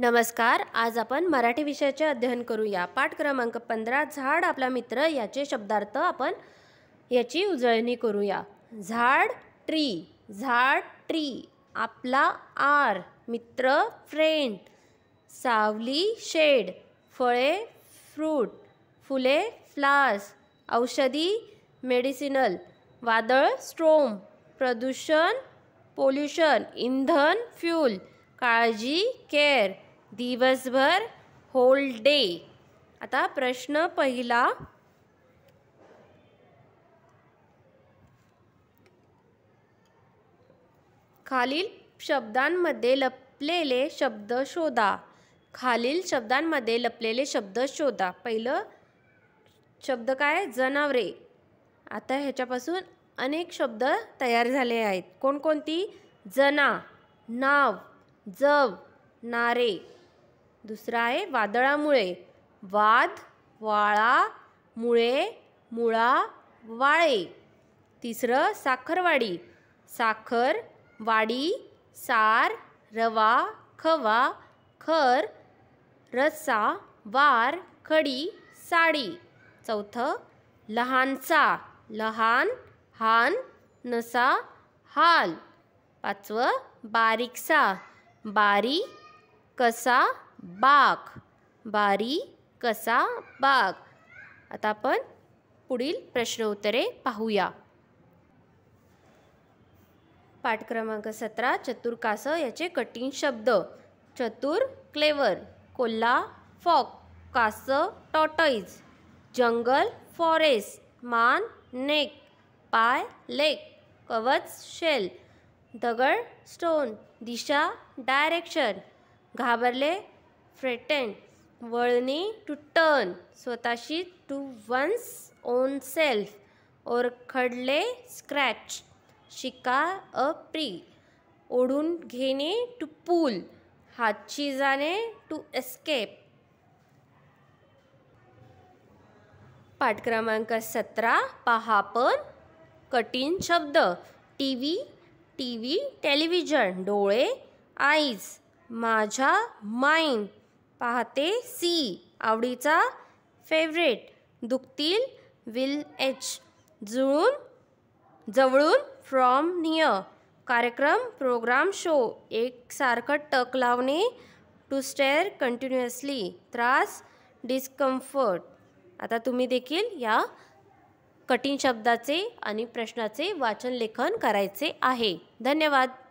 नमस्कार आज आपण मराठी विषयाचे अध्ययन करूया पाठ क्रमांक पंधरा झाड आपला मित्र याचे शब्दार्थ आपण याची उजळणी करूया झाड ट्री झाड ट्री आपला आर मित्र फ्रेंड सावली शेड फळे फ्रूट फुले फ्लास औषधी मेडिसिनल वादळ स्ट्रोम प्रदूषण पोल्युशन इंधन फ्यूल काळजी केअर दिवसभर होल डे आता प्रश्न पहिला खालील शब्दांमध्ये लपलेले शब्द शोधा खालील शब्दांमध्ये लपलेले शब्द शोधा पहिलं शब्द काय जनावरे आता ह्याच्यापासून अनेक शब्द तयार झाले आहेत कोणकोणती जना नाव जव नारे दुसरा आहे वादळामुळे वाद वाळा मुळे मुळा वाळे तिसरं साखरवाडी साखर वाडी सार रवा खवा खर रस्सा वार खडी साडी चौथं लहानसा लहान हान नसा हाल पाचवं बारीकसा बारी कसा बाक बारी कसा बाग आता आपण पुढील प्रश्न उत्तरे पाहूया पाठ क्रमांक सतरा कास याचे कठीण शब्द चतुर क्लेवर कोल्हा फॉक कास टॉटॉईज जंगल फॉरेस्ट मान नेक पाय लेक कवच शेल दगड स्टोन दिशा डायरेक्शन घाबरले फ्रेटन वळणी टू टर्न स्वतःशी टू वन्स ओन सेल्फ ओरखडले स्क्रॅच शिका अ प्री ओढून घेणे टू पूल हातची जाणे टू एस्केप पाठ क्रमांक सतरा पहा पण कठीण शब्द T V T V television डोळे आईज माझ्या माइंड पाहते सी आवडीचा फेवरेट दुखतील विल एच जुळून जवळून फ्रॉम निय, कार्यक्रम प्रोग्राम शो एकसारखं टक लावणे टू स्टेअर कंटिन्युअसली त्रास डिस्कम्फर्ट आता तुम्ही देखील या कठीण शब्दाचे आणि प्रश्नाचे वाचन लेखन करायचे आहे धन्यवाद